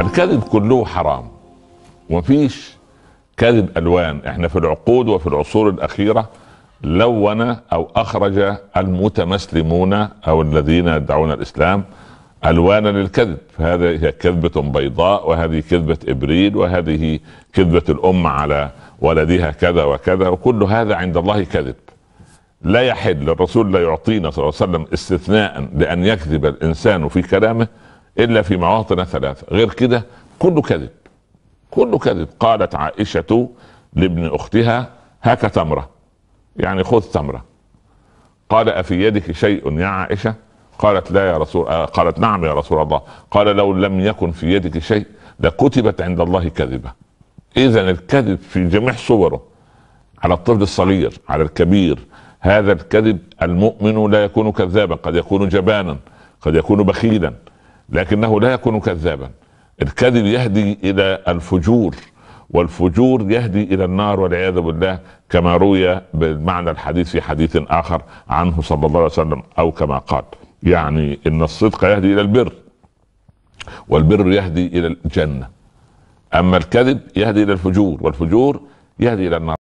الكذب كله حرام ومفيش كذب الوان احنا في العقود وفي العصور الاخيره لون او اخرج المتمسلمون او الذين يدعون الاسلام الوانا للكذب فهذا هي كذبه بيضاء وهذه كذبه ابريل وهذه كذبه الام على ولدها كذا وكذا وكل هذا عند الله كذب لا يحل الرسول لا يعطينا صلى الله عليه وسلم استثناء لان يكذب الانسان في كلامه الا في مواطن ثلاثه غير كده كله كذب كله كذب قالت عائشه لابن اختها هاك تمره يعني خذ تمره قال افي يدك شيء يا عائشه قالت لا يا رسول آه، قالت نعم يا رسول الله قال لو لم يكن في يدك شيء لكتبت عند الله كذبه اذا الكذب في جميع صوره على الطفل الصغير على الكبير هذا الكذب المؤمن لا يكون كذابا قد يكون جبانا قد يكون بخيلا لكنه لا يكون كذابا الكذب يهدي الى الفجور والفجور يهدي الى النار والعياذ بالله كما روي بالمعنى الحديث في حديث اخر عنه صلى الله عليه وسلم او كما قال يعني ان الصدق يهدي الى البر والبر يهدي الى الجنه اما الكذب يهدي الى الفجور والفجور يهدي الى النار